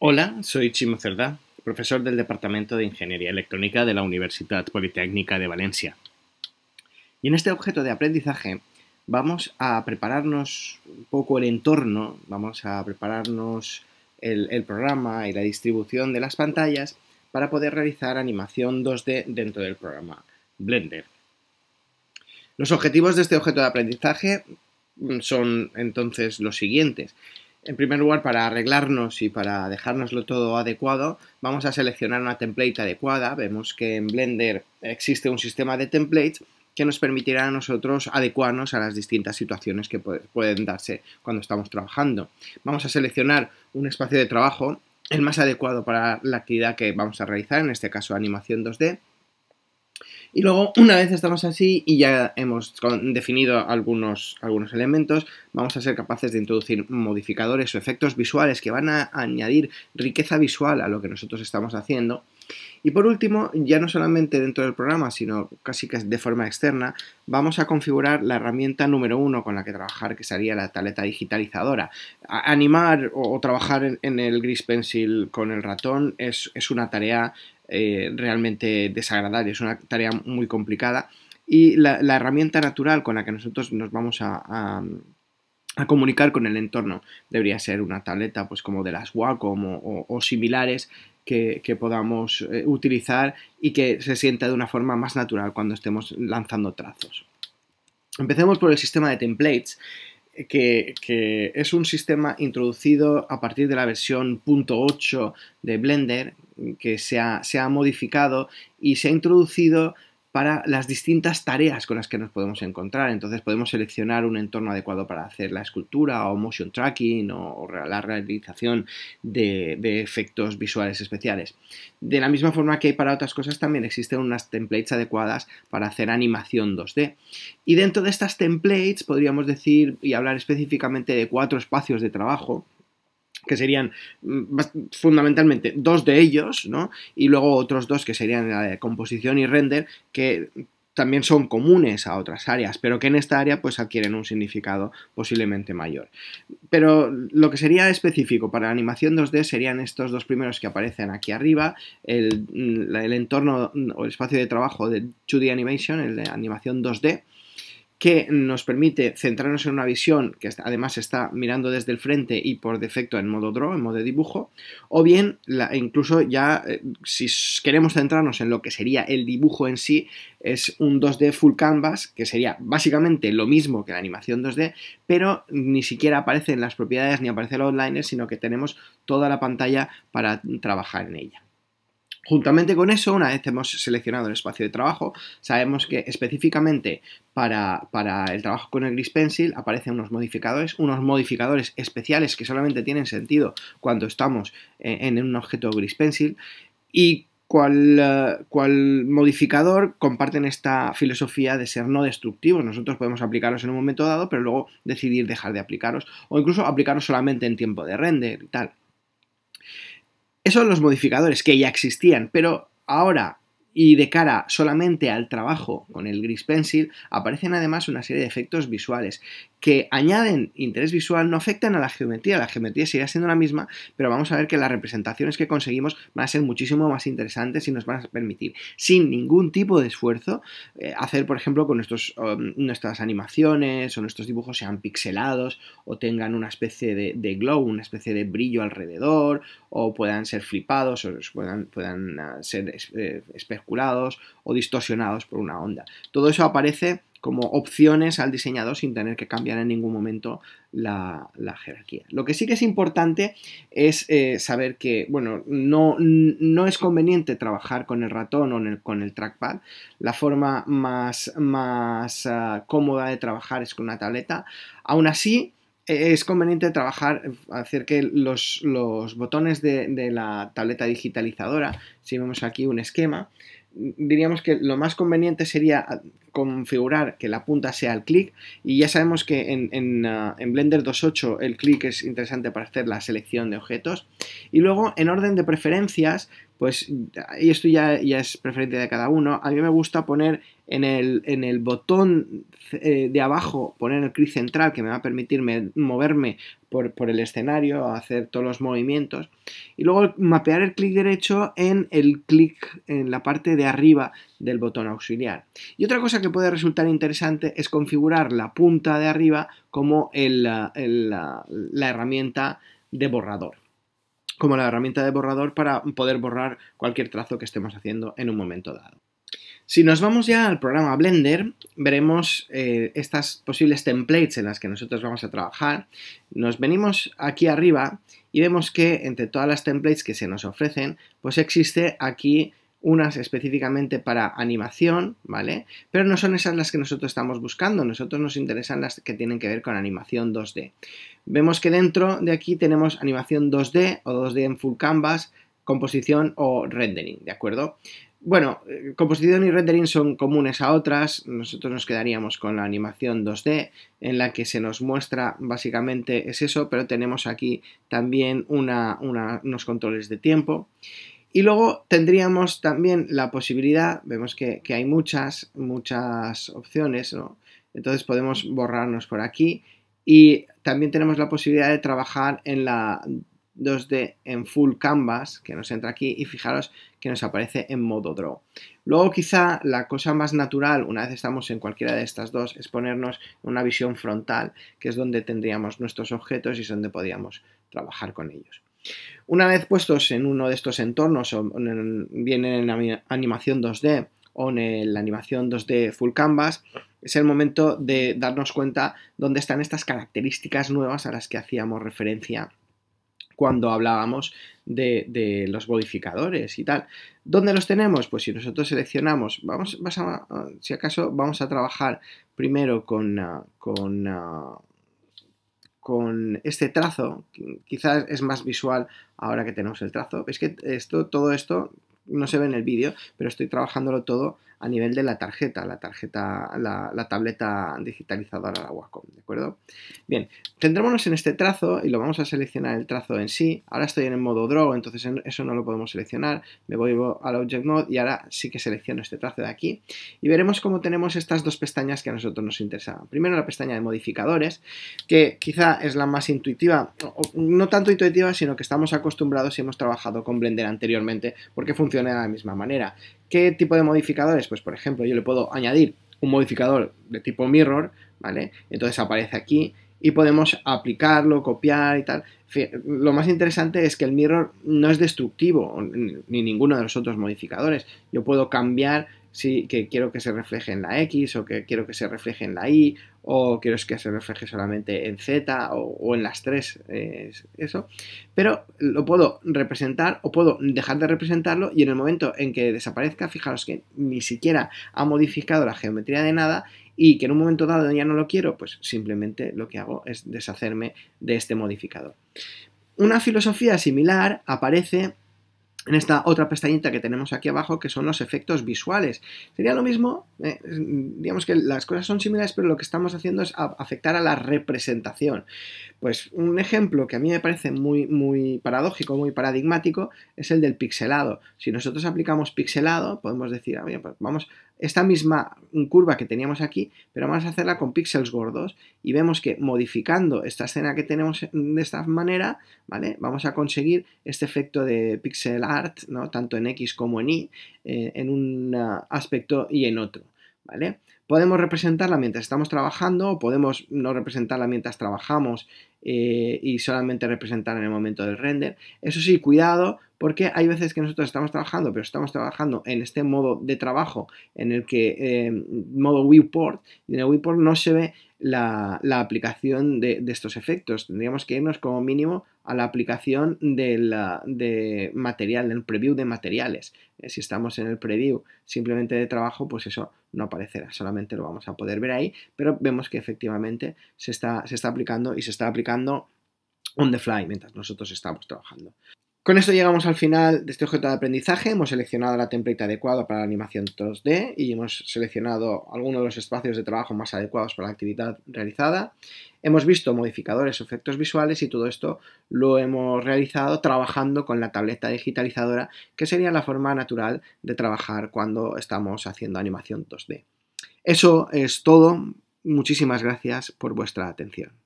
Hola, soy Chimo Cerdá, profesor del Departamento de Ingeniería Electrónica de la Universidad Politécnica de Valencia. Y en este objeto de aprendizaje vamos a prepararnos un poco el entorno, vamos a prepararnos el, programa y la distribución de las pantallas para poder realizar animación 2D dentro del programa Blender. Los objetivos de este objeto de aprendizaje son entonces los siguientes. En primer lugar, para arreglarnos y para dejárnoslo todo adecuado, vamos a seleccionar una template adecuada. Vemos que en Blender existe un sistema de templates que nos permitirá a nosotros adecuarnos a las distintas situaciones que pueden darse cuando estamos trabajando. Vamos a seleccionar un espacio de trabajo, el más adecuado para la actividad que vamos a realizar, en este caso animación 2D, y luego, una vez estamos así y ya hemos definido algunos, algunos elementos, vamos a ser capaces de introducir modificadores o efectos visuales que van a añadir riqueza visual a lo que nosotros estamos haciendo. Y por último, ya no solamente dentro del programa, sino casi que de forma externa, vamos a configurar la herramienta número uno con la que trabajar, que sería la tableta digitalizadora. animar o, trabajar en, el Gris Pencil con el ratón es, es una tarea eh, realmente desagradable, es una tarea muy complicada. Y la, herramienta natural con la que nosotros nos vamos a, comunicar con el entorno debería ser una tableta, pues como de las Wacom o, similares, que, podamos eh, utilizar y que se sienta de una forma más natural cuando estemos lanzando trazos. Empecemos por el sistema de templates que, es un sistema introducido a partir de la versión .8 de Blender, que se ha, se ha modificado y se ha introducido para las distintas tareas con las que nos podemos encontrar. Entonces podemos seleccionar un entorno adecuado para hacer la escultura o motion tracking o, la realización de, de, efectos visuales especiales. De la misma forma que hay para otras cosas, también existen unas templates adecuadas para hacer animación 2D. Y dentro de estas templates podríamos decir y hablar específicamente de cuatro espacios de trabajo que serían mm, fundamentalmente dos de ellos, ¿no? Y luego otros dos que serían la de composición y render, que también son comunes a otras áreas, pero que en esta área pues adquieren un significado posiblemente mayor. Pero lo que sería específico para la animación 2D serían estos dos primeros que aparecen aquí arriba, el, mm, el entorno o el espacio de trabajo de 2D Animation, el de animación 2D, que nos permite centrarnos en una visión que además está mirando desde el frente y por defecto en modo draw, en modo dibujo, o bien la, incluso ya eh, si queremos centrarnos en lo que sería el dibujo en sí, es un 2D full canvas, que sería básicamente lo mismo que la animación 2D, pero ni siquiera aparecen las propiedades ni aparece el outliner, sino que tenemos toda la pantalla para trabajar en ella. Juntamente con eso, una vez hemos seleccionado el espacio de trabajo, sabemos que específicamente para, el trabajo con el Gris Pencil aparecen unos modificadores, unos modificadores especiales que solamente tienen sentido cuando estamos e, en, un objeto Gris Pencil y cual, eh, cual, modificador comparten esta filosofía de ser no destructivos. Nosotros podemos aplicarlos en un momento dado, pero luego decidir dejar de aplicarlos o incluso aplicarlos solamente en tiempo de render y tal. Esos son los modificadores que ya existían, pero ahora y de cara solamente al trabajo con el Gris Pencil aparecen además una serie de efectos visuales que añaden interés visual no afectan a la geometría. La geometría sigue siendo la misma, pero vamos a ver que las representaciones que conseguimos van a ser muchísimo más interesantes y nos van a permitir, sin ningún tipo de esfuerzo, eh, hacer, por ejemplo, con um, nuestras animaciones o nuestros dibujos sean pixelados o tengan una especie de, de glow, una especie de brillo alrededor, o puedan ser flipados, o puedan, puedan ah, ser eh, especulados o distorsionados por una onda. Todo eso aparece como opciones al diseñador sin tener que cambiar en ningún momento la, jerarquía. Lo que sí que es importante es eh, saber que, bueno, no, no, es conveniente trabajar con el ratón o con el trackpad. La forma más, más ah, cómoda de trabajar es con una tableta. Aún así, eh, es conveniente trabajar, hacer que los, los botones de, la tableta digitalizadora, si vemos aquí un esquema, diríamos que lo más conveniente sería configurar que la punta sea el clic y ya sabemos que en, ah, Blender 2.8 el clic es interesante para hacer la selección de objetos y luego en orden de preferencias pues y esto ya, es preferente de cada uno. A mí me gusta poner en el, botón eh, de abajo, poner el clic central que me va a permitir moverme por, el escenario, hacer todos los movimientos. Y luego mapear el clic derecho en el clic en la parte de arriba del botón auxiliar. Y otra cosa que puede resultar interesante es configurar la punta de arriba como la herramienta de borrador como la herramienta de borrador para poder borrar cualquier trazo que estemos haciendo en un momento dado. Si nos vamos ya al programa Blender, veremos eh, estas posibles templates en las que nosotros vamos a trabajar. Nos venimos aquí arriba y vemos que entre todas las templates que se nos ofrecen, pues existe aquí unas específicamente para animación, ¿vale? Pero no son esas las que nosotros estamos buscando, nosotros nos interesan las que tienen que ver con animación 2D. Vemos que dentro de aquí tenemos animación 2D o 2D en full canvas, composición o rendering, ¿de acuerdo? Bueno, eh, composición y rendering son comunes a otras, nosotros nos quedaríamos con la animación 2D en la que se nos muestra básicamente es eso, pero tenemos aquí también una, unos controles de tiempo. Y luego tendríamos también la posibilidad, vemos que, hay muchas, muchas opciones, Entonces podemos borrarnos por aquí y también tenemos la posibilidad de trabajar en la 2D en full canvas, que nos entra aquí y fijaros que nos aparece en modo draw. Luego quizá la cosa más natural, una vez estamos en cualquiera de estas dos, es ponernos una visión frontal, que es donde tendríamos nuestros objetos y es donde podríamos trabajar con ellos. Una vez puestos en uno de estos entornos, o en, bien en la animación 2D o en la animación 2D full canvas, es el momento de darnos cuenta dónde están estas características nuevas a las que hacíamos referencia cuando hablábamos de, los modificadores y tal. ¿Dónde los tenemos? Pues si nosotros seleccionamos, vamos, si acaso vamos a trabajar primero con, ah, ah, con este trazo, quizás es más visual ahora que tenemos el trazo. Es que esto, todo esto no se ve en el vídeo, pero estoy trabajándolo todo a nivel de la tarjeta, la tarjeta, la, tableta digitalizadora, la Wacom, ¿de acuerdo? Bien, centrémonos en este trazo y lo vamos a seleccionar el trazo en sí. Ahora estoy en el modo draw, entonces eso no lo podemos seleccionar. Me voy al object mode y ahora sí que selecciono este trazo de aquí. Y veremos cómo tenemos estas dos pestañas que a nosotros nos interesaban. Primero la pestaña de modificadores, que quizá es la más intuitiva, no tanto intuitiva, sino que estamos acostumbrados y hemos trabajado con Blender anteriormente porque funciona de la misma manera. ¿Qué tipo de modificadores? Pues por ejemplo, yo le puedo añadir un modificador de tipo mirror, ¿vale? Entonces aparece aquí y podemos aplicarlo, copiar y tal. Lo más interesante es que el mirror no es destructivo ni ninguno de los otros modificadores. Yo puedo cambiar si, que quiero que se refleje en la X o que quiero que se refleje en la Y o quiero que se refleje solamente en Z o, en las tres, eso. Pero lo puedo representar o puedo dejar de representarlo y en el momento en que desaparezca, fijaros que ni siquiera ha modificado la geometría de nada y que en un momento dado ya no lo quiero, pues simplemente lo que hago es deshacerme de este modificador. Una filosofía similar aparece en esta otra pestañita que tenemos aquí abajo, que son los efectos visuales. Sería lo mismo, eh, digamos que las cosas son similares, pero lo que estamos haciendo es afectar a la representación. Pues un ejemplo que a mí me parece muy, muy paradójico, muy paradigmático, es el del pixelado. Si nosotros aplicamos pixelado, podemos decir, vamos ah, a pues vamos esta misma curva que teníamos aquí, pero vamos a hacerla con píxeles gordos y vemos que modificando esta escena que tenemos de esta manera, ¿vale? Vamos a conseguir este efecto de pixel art, ¿no? Tanto en X como en Y, eh, en un ah, aspecto y en otro, ¿vale? Podemos representarla mientras estamos trabajando o podemos no representarla mientras trabajamos eh, y solamente representar en el momento del render. Eso sí, cuidado, porque hay veces que nosotros estamos trabajando, pero estamos trabajando en este modo de trabajo, en el que, eh, modo viewport, y en el viewport no se ve la, aplicación de, estos efectos. Tendríamos que irnos como mínimo a la aplicación del material, del preview de materiales. Eh, si estamos en el preview simplemente de trabajo, pues eso no aparecerá, solamente lo vamos a poder ver ahí, pero vemos que efectivamente está, se está aplicando y se está aplicando on the fly mientras nosotros estamos trabajando. Con esto llegamos al final de este objeto de aprendizaje. Hemos seleccionado la template adecuada para la animación 2 d y hemos seleccionado algunos de los espacios de trabajo más adecuados para la actividad realizada. Hemos visto modificadores efectos visuales y todo esto lo hemos realizado trabajando con la tableta digitalizadora, que sería la forma natural de trabajar cuando estamos haciendo animación 2D. Eso es todo. Muchísimas gracias por vuestra atención.